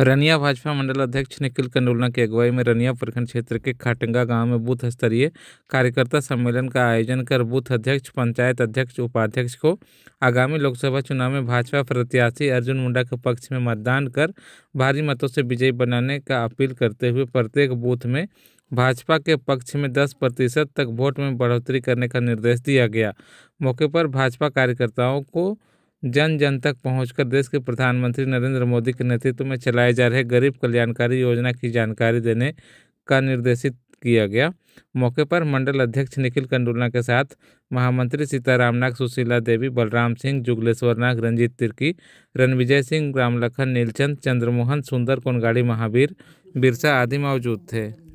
रनिया भाजपा मंडल अध्यक्ष निखिल कंडोलना की अगुवाई में रनिया प्रखंड क्षेत्र के खाटंगा गांव में बूथ स्तरीय कार्यकर्ता सम्मेलन का आयोजन कर बूथ अध्यक्ष पंचायत अध्यक्ष उपाध्यक्ष को आगामी लोकसभा चुनाव में भाजपा प्रत्याशी अर्जुन मुंडा के पक्ष में मतदान कर भारी मतों से विजयी बनाने का अपील करते हुए प्रत्येक बूथ में भाजपा के पक्ष में 10 प्रतिशत तक वोट में बढ़ोतरी करने का निर्देश दिया गया मौके पर भाजपा कार्यकर्ताओं को जन जन तक पहुंचकर देश के प्रधानमंत्री नरेंद्र मोदी के नेतृत्व में चलाए जा रहे गरीब कल्याणकारी योजना की जानकारी देने का निर्देशित किया गया मौके पर मंडल अध्यक्ष निखिल कंडुलना के साथ महामंत्री सीताराम नाग सुशीला देवी बलराम सिंह जुगलेश्वर नाग रंजीत तिर्की रणविजय सिंह रामलखन नीलचंद चंद्रमोहन सुंदर कोनगाड़ी महावीर बिरसा आदि मौजूद थे